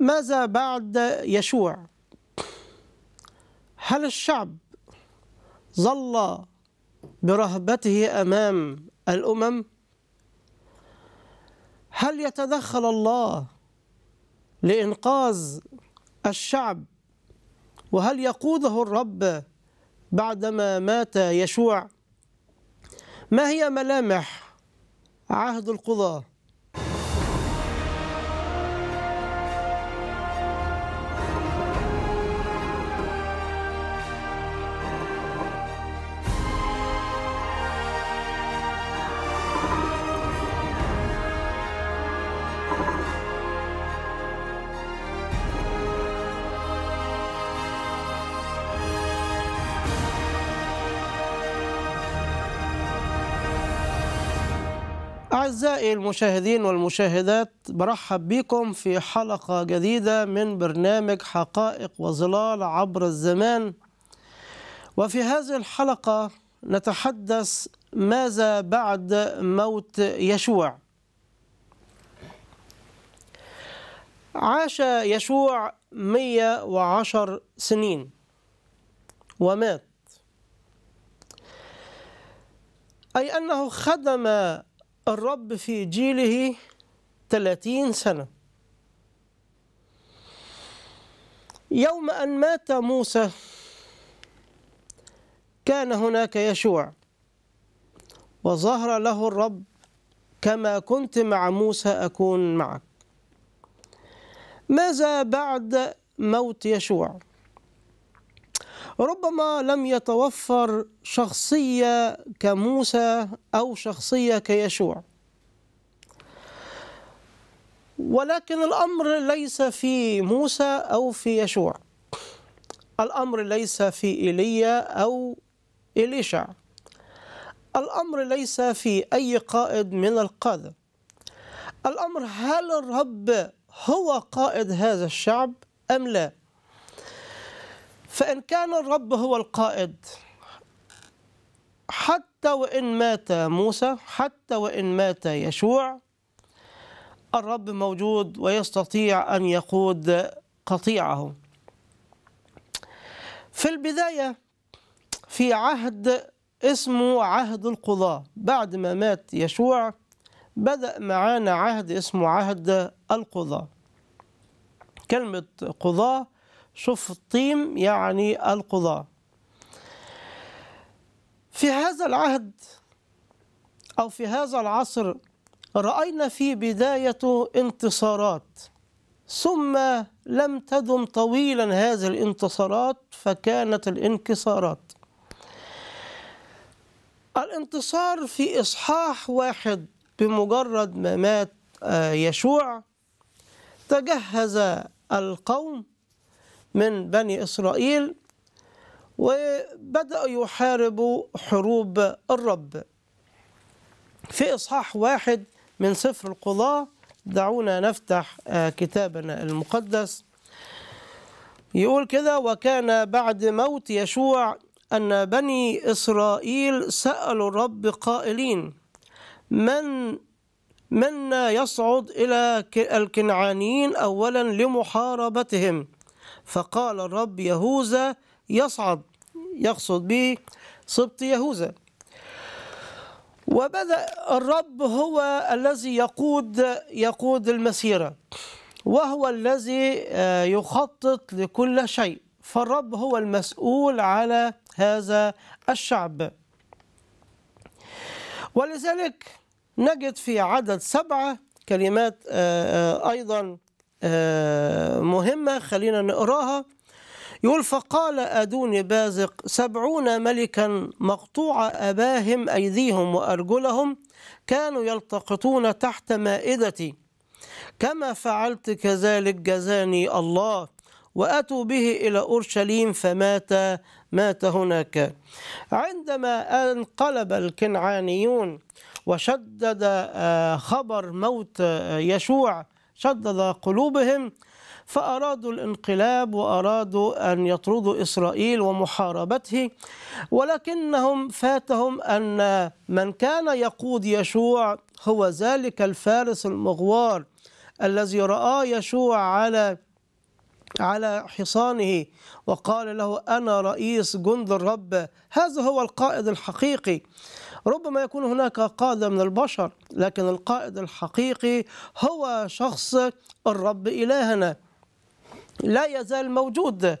ماذا بعد يشوع هل الشعب ظل برهبته امام الامم هل يتدخل الله لانقاذ الشعب وهل يقوده الرب بعدما مات يشوع ما هي ملامح عهد القضاه أعزائي المشاهدين والمشاهدات برحب بكم في حلقة جديدة من برنامج حقائق وظلال عبر الزمان وفي هذه الحلقة نتحدث ماذا بعد موت يشوع عاش يشوع 110 سنين ومات أي أنه خدم الرب في جيله 30 سنة يوم أن مات موسى كان هناك يشوع وظهر له الرب كما كنت مع موسى أكون معك ماذا بعد موت يشوع ربما لم يتوفر شخصية كموسى أو شخصية كيشوع ولكن الأمر ليس في موسى أو في يشوع الأمر ليس في إيليا أو إليشع الأمر ليس في أي قائد من القادة الأمر هل الرب هو قائد هذا الشعب أم لا فإن كان الرب هو القائد حتى وإن مات موسى حتى وإن مات يشوع الرب موجود ويستطيع أن يقود قطيعه في البداية في عهد اسمه عهد القضاة بعد ما مات يشوع بدأ معانا عهد اسمه عهد القضاة كلمة قضاة شفطيم يعني القضاة في هذا العهد أو في هذا العصر رأينا في بداية انتصارات ثم لم تدم طويلا هذه الانتصارات فكانت الانكسارات الانتصار في إصحاح واحد بمجرد ما مات آه، يشوع تجهز القوم من بني إسرائيل وبدأوا يحاربوا حروب الرب في إصحاح واحد من سفر القضاة دعونا نفتح آه، كتابنا المقدس يقول كده وكان بعد موت يشوع أن بني إسرائيل سألوا الرب قائلين من منا يصعد إلى الكنعانيين أولا لمحاربتهم فقال الرب يهوذا يصعد يقصد به سبط يهوذا وبدأ الرب هو الذي يقود يقود المسيرة وهو الذي آه، يخطط لكل شيء فالرب هو المسؤول على هذا الشعب ولذلك نجد في عدد سبعة كلمات آه، آه، أيضا آه، مهمة خلينا نقراها يقول فقال أدون بازق سبعون ملكا مقطوع أباهم أيديهم وأرجلهم كانوا يلتقطون تحت مائدتي كما فعلت كذلك جزاني الله وأتوا به إلى أورشليم فمات مات هناك عندما انقلب الكنعانيون وشدد آه، خبر موت آه، يشوع شدد قلوبهم فأرادوا الانقلاب وأرادوا أن يطردوا إسرائيل ومحاربته ولكنهم فاتهم أن من كان يقود يشوع هو ذلك الفارس المغوار الذي رأى يشوع على على حصانه وقال له أنا رئيس جند الرب هذا هو القائد الحقيقي ربما يكون هناك قادة من البشر لكن القائد الحقيقي هو شخص الرب إلهنا لا يزال موجود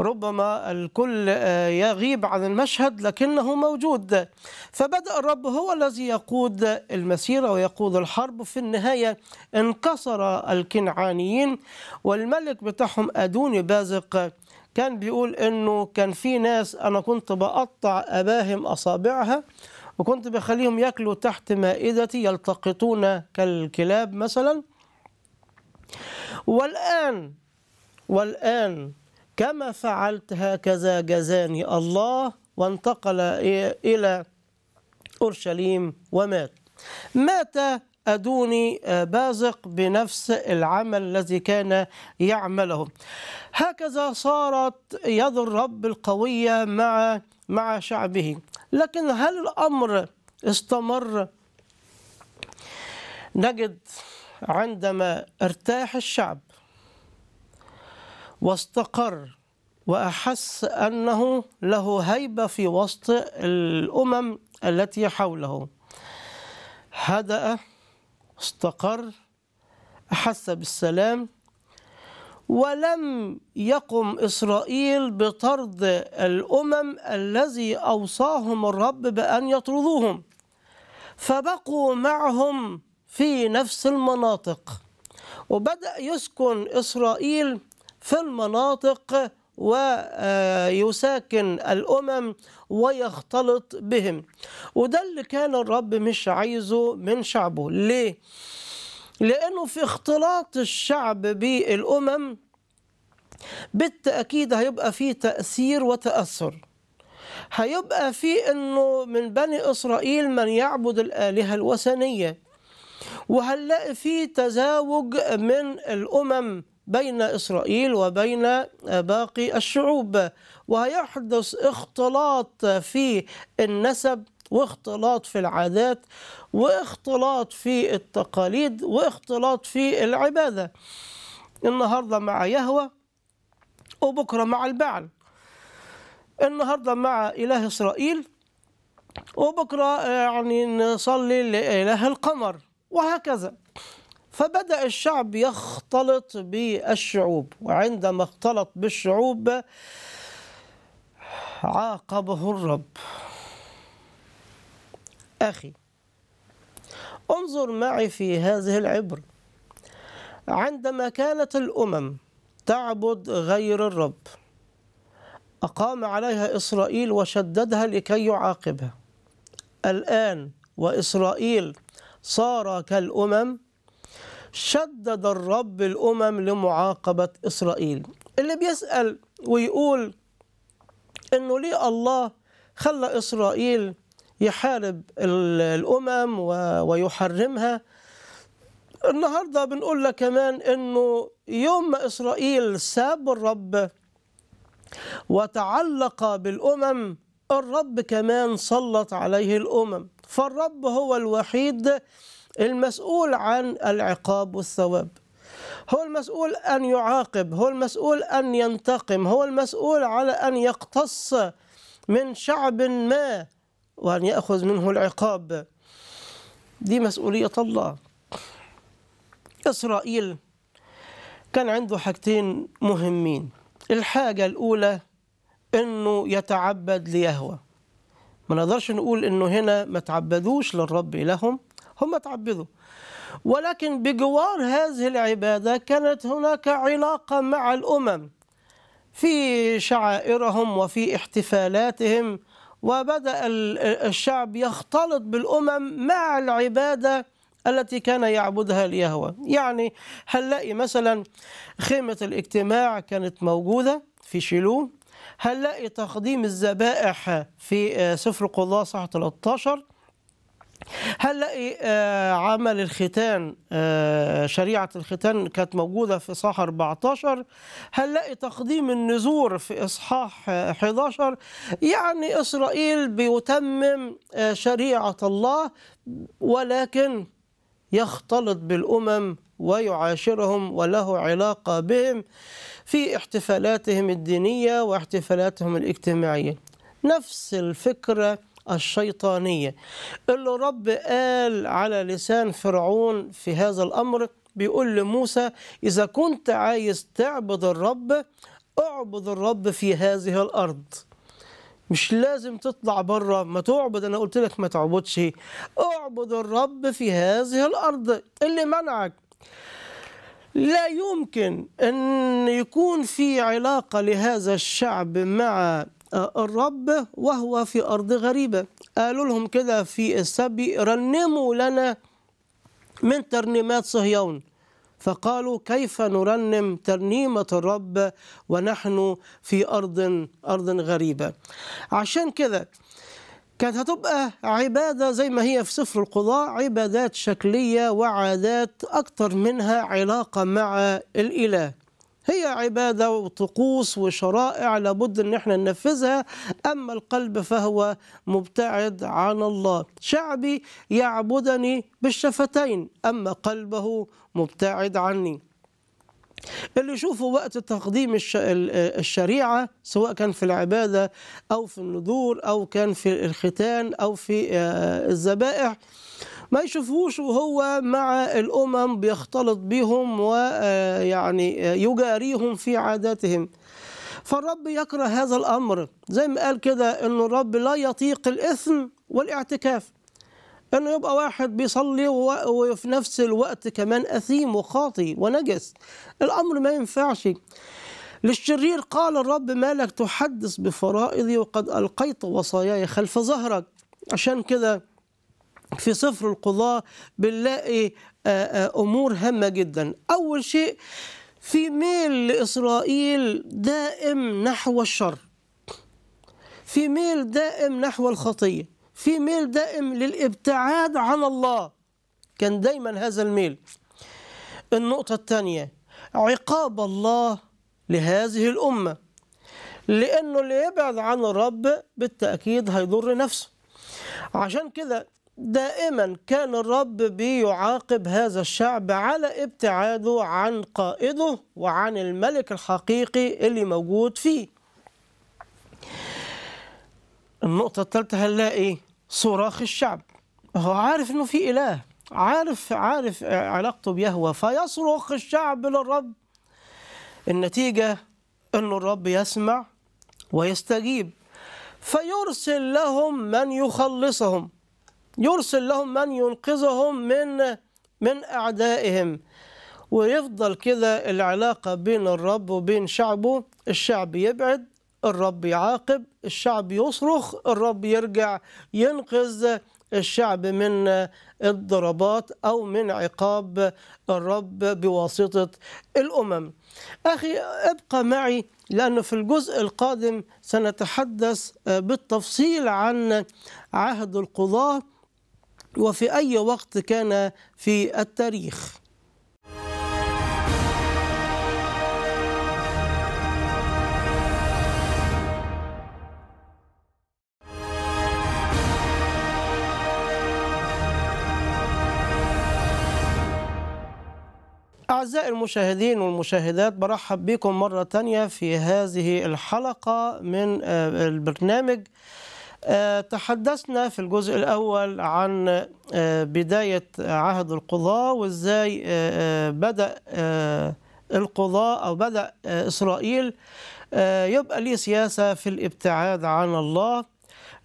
ربما الكل آه، يغيب عن المشهد لكنه موجود فبدأ الرب هو الذي يقود المسيرة ويقود الحرب في النهاية انكسر الكنعانيين والملك بتاعهم أدوني بازق كان بيقول انه كان في ناس انا كنت بقطع اباهم اصابعها وكنت بخليهم ياكلوا تحت مائدتي يلتقطون كالكلاب مثلا والآن والآن كما فعلت هكذا جزاني الله وانتقل إلى أورشليم ومات مات أدوني بازق بنفس العمل الذي كان يعمله هكذا صارت يد الرب القوية مع مع شعبه لكن هل الأمر استمر نجد عندما ارتاح الشعب واستقر وأحس أنه له هيبة في وسط الأمم التي حوله هدأ استقر أحس بالسلام ولم يقم إسرائيل بطرد الأمم الذي أوصاهم الرب بأن يطردوهم فبقوا معهم في نفس المناطق وبدأ يسكن إسرائيل في المناطق ويساكن الأمم ويختلط بهم وده اللي كان الرب مش عايزه من شعبه ليه؟ لأنه في اختلاط الشعب بالأمم بالتأكيد هيبقى في تأثير وتأثر هيبقى في أنه من بني إسرائيل من يعبد الآلهة الوثنية وهنلاقي في تزاوج من الأمم بين إسرائيل وبين باقي الشعوب وهيحدث اختلاط في النسب واختلاط في العادات واختلاط في التقاليد واختلاط في العبادة النهاردة مع يهوه وبكرة مع البعل النهاردة مع إله إسرائيل وبكرة آه، يعني نصلي لإله القمر وهكذا فبدأ الشعب يختلط بالشعوب وعندما اختلط بالشعوب عاقبه الرب أخي انظر معي في هذه العبر عندما كانت الأمم تعبد غير الرب أقام عليها إسرائيل وشددها لكي يعاقبها الآن وإسرائيل صار كالأمم شدد الرب الأمم لمعاقبة إسرائيل اللي بيسأل ويقول إنه ليه الله خلى إسرائيل يحارب الأمم ويحرمها النهارده بنقول لك كمان انه يوم ما اسرائيل ساب الرب وتعلق بالامم الرب كمان سلط عليه الامم فالرب هو الوحيد المسؤول عن العقاب والثواب هو المسؤول ان يعاقب هو المسؤول ان ينتقم هو المسؤول على ان يقتص من شعب ما وأن يأخذ منه العقاب دي مسؤولية الله إسرائيل كان عنده حاجتين مهمين الحاجة الأولى أنه يتعبد ليهوى ما نقدرش نقول انه هنا ما تعبدوش للرب الههم هم تعبدوا ولكن بجوار هذه العباده كانت هناك علاقه مع الامم في شعائرهم وفي احتفالاتهم وبدأ الشعب يختلط بالأمم مع العبادة التي كان يعبدها اليهوى يعني هنلاقي مثلا خيمة الاجتماع كانت موجودة في شيلوه هنلاقي تقديم الذبائح في آه، سفر قضاه صح 13 هل آه، عمل الختان آه، شريعة الختان كانت موجودة في صح 14 هل تقديم النذور في إصحاح 11 يعني إسرائيل بيتمم آه، شريعة الله ولكن يختلط بالأمم ويعاشرهم وله علاقة بهم في احتفالاتهم الدينية واحتفالاتهم الاجتماعية نفس الفكرة الشيطانية اللي رب قال على لسان فرعون في هذا الأمر بيقول لموسى إذا كنت عايز تعبد الرب اعبد الرب في هذه الأرض مش لازم تطلع بره ما تعبد انا قلت لك ما تعبدش اعبد الرب في هذه الارض اللي منعك لا يمكن ان يكون في علاقه لهذا الشعب مع الرب وهو في أرض غريبة قالوا لهم كده في السبي رنموا لنا من ترنيمات صهيون فقالوا كيف نرنم ترنيمة الرب ونحن في أرض أرض غريبة عشان كده كانت هتبقى عبادة زي ما هي في سفر القضاء عبادات شكلية وعادات أكتر منها علاقة مع الإله هي عبادة وطقوس وشرائع لابد أن احنا ننفذها أما القلب فهو مبتعد عن الله شعبي يعبدني بالشفتين أما قلبه مبتعد عني اللي يشوفوا وقت تقديم الشريعة سواء كان في العبادة أو في النذور أو كان في الختان أو في آه، الذبائح ما يشوفوش وهو مع الأمم بيختلط بهم ويعني آه، آه، يجاريهم في عاداتهم فالرب يكره هذا الأمر زي ما قال كده أن الرب لا يطيق الإثم والاعتكاف انه يبقى واحد بيصلي وفي نفس الوقت كمان اثيم وخاطي ونجس الامر ما ينفعش للشرير قال الرب مالك تحدث بفرائضي وقد القيت وصاياي خلف ظهرك عشان كده في سفر القضاء بنلاقي آه، آه، امور هامه جدا اول شيء في ميل لاسرائيل دائم نحو الشر في ميل دائم نحو الخطيه في ميل دائم للابتعاد عن الله كان دايما هذا الميل النقطه الثانيه عقاب الله لهذه الامه لانه اللي يبعد عن الرب بالتاكيد هيضر نفسه عشان كده دائما كان الرب بيعاقب هذا الشعب على ابتعاده عن قائده وعن الملك الحقيقي اللي موجود فيه النقطة الثالثة هنلاقي إيه؟ صراخ الشعب هو عارف انه في اله عارف عارف علاقته بيهوى فيصرخ الشعب للرب النتيجة ان الرب يسمع ويستجيب فيرسل لهم من يخلصهم يرسل لهم من ينقذهم من من أعدائهم ويفضل كده العلاقة بين الرب وبين شعبه الشعب يبعد الرب يعاقب الشعب يصرخ الرب يرجع ينقذ الشعب من الضربات أو من عقاب الرب بواسطة الأمم أخي ابقى معي لأنه في الجزء القادم سنتحدث بالتفصيل عن عهد القضاة وفي أي وقت كان في التاريخ أعزائي المشاهدين والمشاهدات برحب بكم مرة ثانية في هذه الحلقة من آه، البرنامج آه، تحدثنا في الجزء الأول عن آه، بداية عهد القضاة وإزاي آه، بدأ القضاء أو بدأ إسرائيل يبقى ليه سياسة في الابتعاد عن الله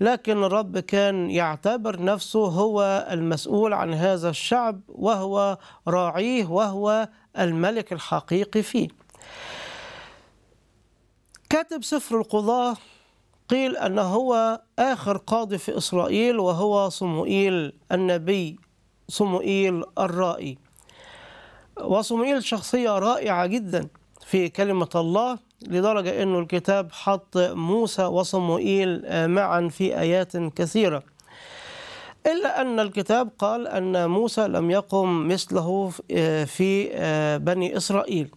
لكن الرب كان يعتبر نفسه هو المسؤول عن هذا الشعب وهو راعيه وهو الملك الحقيقي فيه كاتب سفر القضاه قيل أنه هو آخر قاضي في إسرائيل وهو صموئيل النبي صموئيل الرائي وصموئيل شخصية رائعة جدا في كلمة الله لدرجة أنه الكتاب حط موسى وصموئيل معا في آيات كثيرة إلا أن الكتاب قال أن موسى لم يقم مثله في بني إسرائيل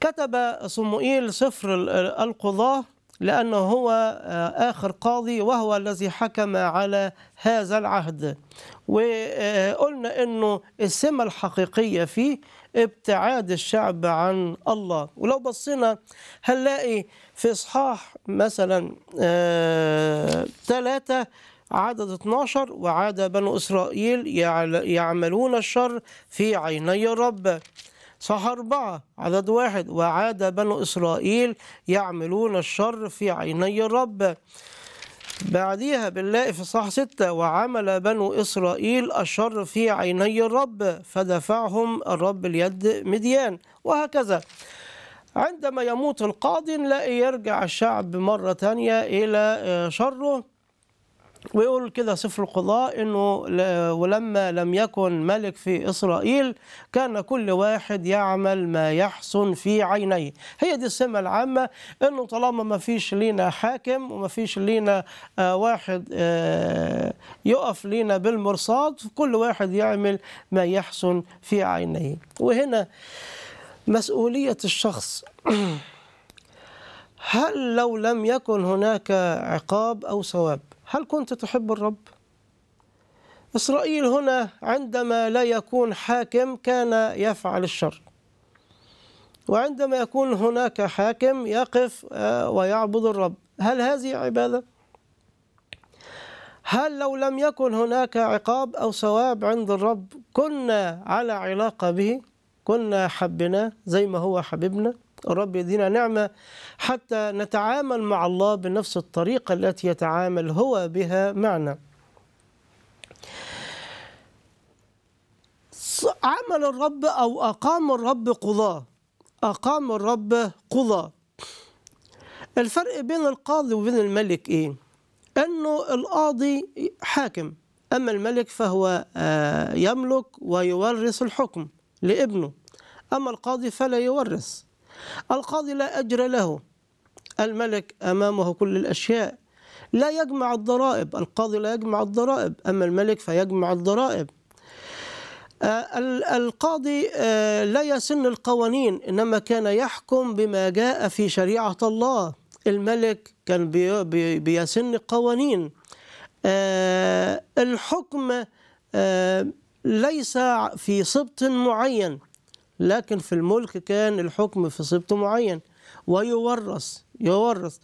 كتب صموئيل سفر القضاة لأنه هو آه، آخر قاضي وهو الذي حكم على هذا العهد وقلنا أنه السمة الحقيقية فيه ابتعاد الشعب عن الله ولو بصينا هنلاقي في إصحاح مثلا ثلاثة آه، عدد 12 وعاد بنو إسرائيل يعملون الشر في عيني الرب صح أربعة عدد واحد وعاد بنو إسرائيل يعملون الشر في عيني الرب بعديها بنلاقي في صح ستة وعمل بنو إسرائيل الشر في عيني الرب فدفعهم الرب اليد مديان وهكذا عندما يموت القاضي نلاقي يرجع الشعب مرة تانية إلى آه، شره ويقول كده سفر القضاء انه ولما لم يكن ملك في اسرائيل كان كل واحد يعمل ما يحسن في عينيه هي دي السمه العامه انه طالما ما فيش لينا حاكم وما فيش لينا آه، واحد آه، يقف لينا بالمرصاد كل واحد يعمل ما يحسن في عينيه وهنا مسؤوليه الشخص هل لو لم يكن هناك عقاب او ثواب هل كنت تحب الرب؟ إسرائيل هنا عندما لا يكون حاكم كان يفعل الشر وعندما يكون هناك حاكم يقف آه، ويعبد الرب هل هذه عبادة؟ هل لو لم يكن هناك عقاب أو ثواب عند الرب كنا على علاقة به؟ كنا حبنا زي ما هو حبيبنا؟ الرب يدينا نعمة حتى نتعامل مع الله بنفس الطريقة التي يتعامل هو بها معنا عمل الرب أو أقام الرب قضاة أقام الرب قضاة الفرق بين القاضي وبين الملك إيه؟ أنه القاضي حاكم أما الملك فهو آه، يملك ويورث الحكم لابنه أما القاضي فلا يورث القاضي لا أجر له الملك أمامه كل الأشياء لا يجمع الضرائب القاضي لا يجمع الضرائب أما الملك فيجمع الضرائب آه، القاضي آه، لا يسن القوانين إنما كان يحكم بما جاء في شريعة الله الملك كان بيسن القوانين آه، الحكم ليس في سبط معين لكن في الملك كان الحكم في سبط معين ويورث يورث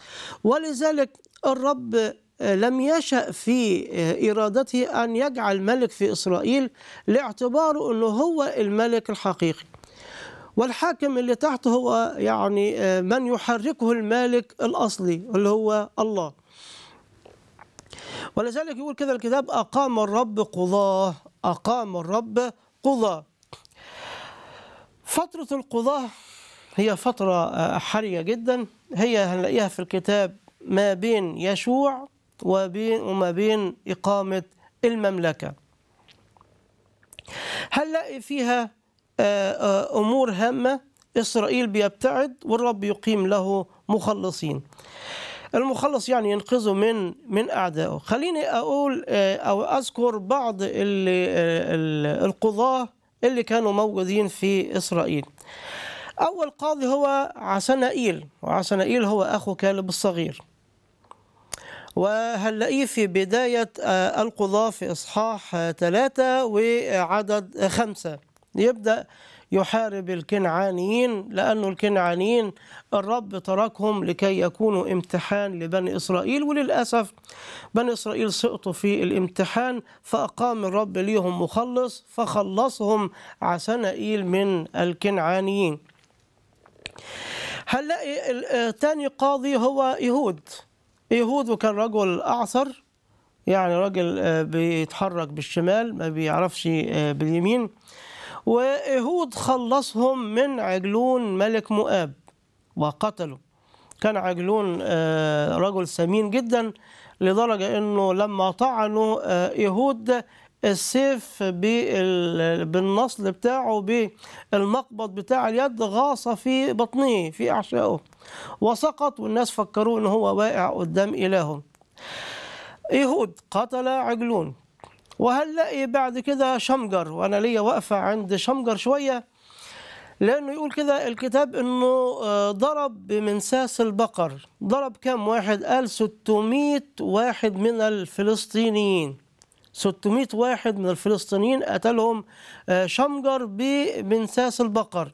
ولذلك الرب آه، لم يشأ في آه، إرادته أن يجعل ملك في إسرائيل لاعتباره أنه هو الملك الحقيقي والحاكم اللي تحته هو يعني آه، من يحركه المالك الأصلي اللي هو الله ولذلك يقول كده الكتاب أقام الرب قضاه أقام الرب قضاه فترة القضاة هي فترة آه، حرجة جدا هي هنلاقيها في الكتاب ما بين يشوع وبين وما بين إقامة المملكة هنلاقي فيها آه، آه، أمور هامة إسرائيل بيبتعد والرب يقيم له مخلصين المخلص يعني ينقذه من من أعدائه خليني أقول أو أذكر بعض القضاة اللي كانوا موجودين في إسرائيل أول قاضي هو عسنائيل وعسنائيل هو أخو كالب الصغير وهنلاقيه في بداية آه، القضاة في إصحاح آه، ثلاثة وعدد خمسة يبدأ يحارب الكنعانيين لأنه الكنعانيين الرب تركهم لكي يكونوا امتحان لبني إسرائيل وللأسف بني إسرائيل سقطوا في الامتحان فأقام الرب ليهم مخلص فخلصهم عسنائيل من الكنعانيين هنلاقي آه، تاني قاضي هو يهود يهود وكان رجل أعثر يعني راجل آه، بيتحرك بالشمال ما بيعرفش آه، باليمين وإهود خلصهم من عجلون ملك مؤاب وقتله كان عجلون آه، رجل سمين جدا لدرجة أنه لما طعنوا آه، إهود السيف بالنصل بتاعه بالمقبض بتاع اليد غاص في بطنه في أعشائه وسقط والناس فكروا أنه هو واقع قدام إلههم إيهود قتل عجلون وهنلاقي بعد كده شمجر وانا ليا واقفه عند شمجر شويه لانه يقول كده الكتاب انه آه، ضرب بمنساس البقر ضرب كام واحد قال 600 واحد من الفلسطينيين 600 واحد من الفلسطينيين قتلهم آه، شمجر بمنساس البقر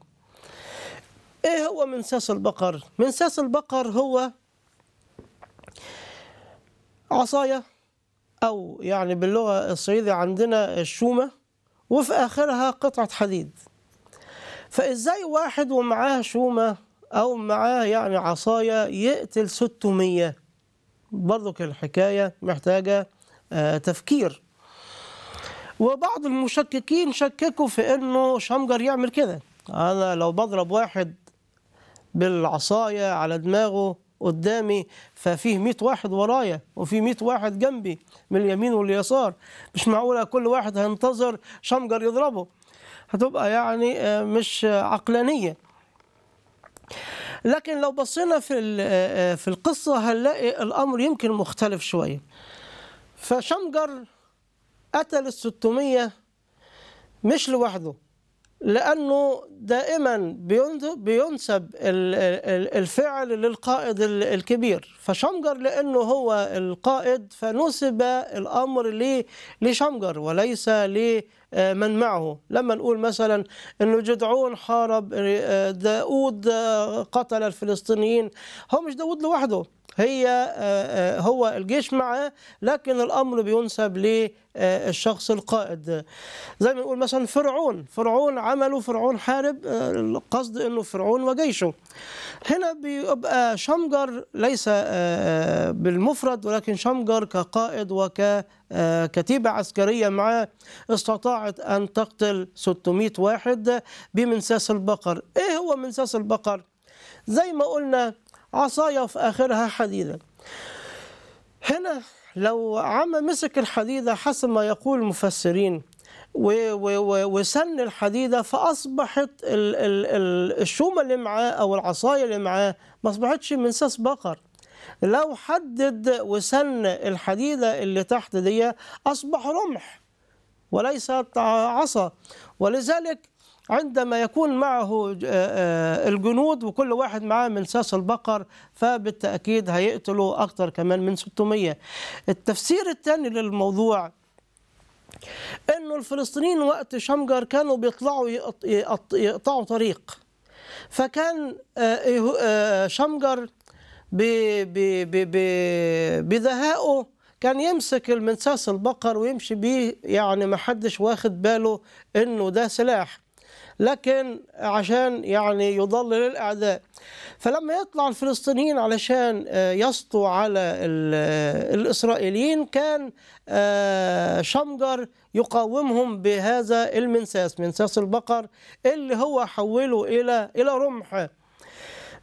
ايه هو منساس البقر منساس البقر هو عصايه أو يعني باللغة الصعيدي عندنا الشومة وفي آخرها قطعة حديد فإزاي واحد ومعاه شومة أو معاه يعني عصاية يقتل 600 برضك الحكاية محتاجة آه، تفكير وبعض المشككين شككوا في أنه شمجر يعمل كده أنا لو بضرب واحد بالعصاية على دماغه قدامي ففيه 100 واحد ورايا وفي 100 واحد جنبي من اليمين واليسار مش معقوله كل واحد هينتظر شمجر يضربه هتبقى يعني آه، مش عقلانيه لكن لو بصينا في آه، آه، في القصه هنلاقي الامر يمكن مختلف شويه فشمجر قتل ال 600 مش لوحده لأنه دائما بينسب الفعل للقائد الكبير فشمجر لأنه هو القائد فنسب الأمر لشمجر وليس لي من معه لما نقول مثلا أنه جدعون حارب آه، داود آه، قتل الفلسطينيين هو مش داود لوحده هي آه، هو الجيش معه لكن الامر بينسب للشخص القائد زي ما نقول مثلا فرعون فرعون عمله فرعون حارب القصد انه فرعون وجيشه هنا بيبقى شمجر ليس بالمفرد ولكن شمجر كقائد وك آه، كتيبة عسكرية معاه استطاعت أن تقتل 600 واحد بمنساس البقر إيه هو منساس البقر؟ زي ما قلنا عصاية في آخرها حديدة هنا لو عم مسك الحديدة حسب ما يقول المفسرين وسن الحديدة فأصبحت الشومة اللي معاه أو العصاية اللي معاه ما أصبحتش منساس بقر لو حدد وسن الحديدة اللي تحت دي أصبح رمح وليست عصا ولذلك عندما يكون معه آه، آه، الجنود وكل واحد معاه من ساس البقر فبالتأكيد هيقتلوا أكثر كمان من 600 التفسير الثاني للموضوع أنه الفلسطينيين وقت شمجر كانوا بيطلعوا يقطعوا طريق فكان آه، إيه، شمجر بذهائه كان يمسك المنساس البقر ويمشي بيه يعني ما حدش واخد باله انه ده سلاح لكن عشان يعني يضلل الاعداء فلما يطلع الفلسطينيين علشان آه، يسطوا على الاسرائيليين كان آه، شمجر يقاومهم بهذا المنساس منساس البقر اللي هو حوله الى الى رمح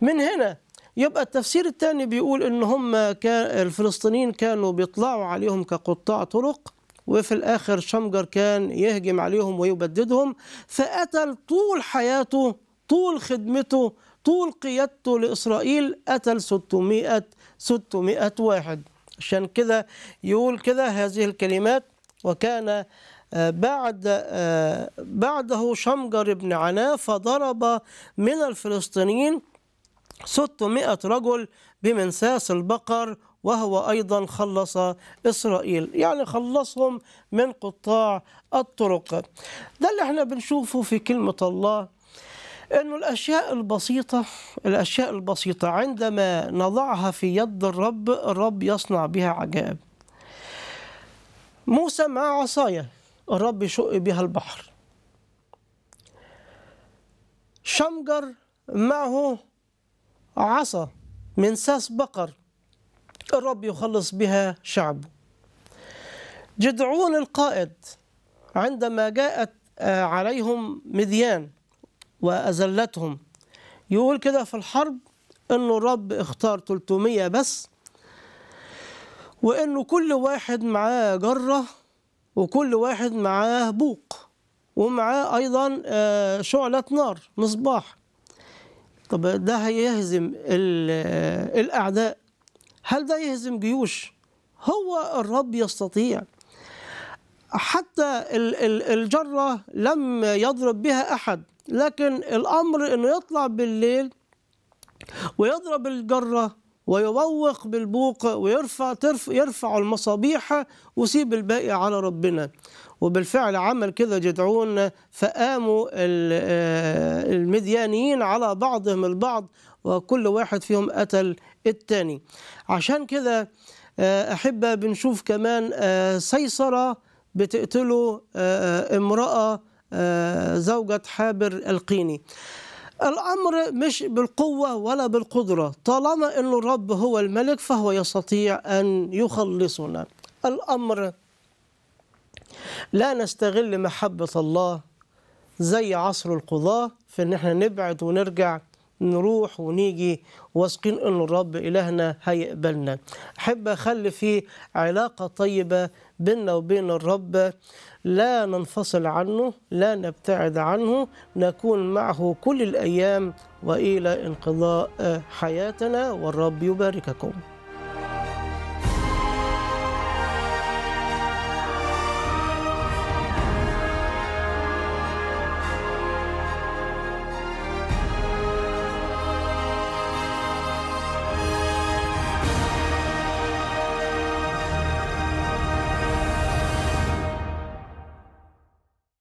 من هنا يبقى التفسير الثاني بيقول ان هم كان الفلسطينيين كانوا بيطلعوا عليهم كقطاع طرق وفي الاخر شمجر كان يهجم عليهم ويبددهم فقتل طول حياته طول خدمته طول قيادته لاسرائيل قتل 600 600 واحد عشان كده يقول كده هذه الكلمات وكان آه، بعد آه، بعده شمجر بن عناف فضرب من الفلسطينيين 600 رجل بمنساس البقر وهو أيضا خلص إسرائيل يعني خلصهم من قطاع الطرق ده اللي احنا بنشوفه في كلمة الله أنه الأشياء البسيطة الأشياء البسيطة عندما نضعها في يد الرب الرب يصنع بها عجائب موسى مع عصايا الرب يشق بها البحر شمجر معه عصا من ساس بقر الرب يخلص بها شعبه جدعون القائد عندما جاءت آه، عليهم مديان وأزلتهم يقول كده في الحرب أنه الرب اختار 300 بس وأنه كل واحد معاه جرة وكل واحد معاه بوق ومعاه أيضا آه، شعلة نار مصباح طب ده هيهزم الأعداء هل ده يهزم جيوش هو الرب يستطيع حتى الجرة لم يضرب بها أحد لكن الأمر أنه يطلع بالليل ويضرب الجرة ويبوق بالبوق ويرفع يرفع المصابيح وسيب الباقي على ربنا وبالفعل عمل كذا جدعون فقاموا آه، المديانيين على بعضهم البعض وكل واحد فيهم قتل الثاني عشان كذا آه، أحبة بنشوف كمان آه، سيسرة بتقتله امرأة زوجة حابر القيني الأمر مش بالقوة ولا بالقدرة طالما أن الرب هو الملك فهو يستطيع أن يخلصنا الأمر لا نستغل محبة الله زي عصر القضاة في ان احنا نبعد ونرجع نروح ونيجي واثقين ان الرب الهنا هيقبلنا احب اخلي في علاقه طيبه بيننا وبين الرب لا ننفصل عنه لا نبتعد عنه نكون معه كل الايام والى انقضاء حياتنا والرب يبارككم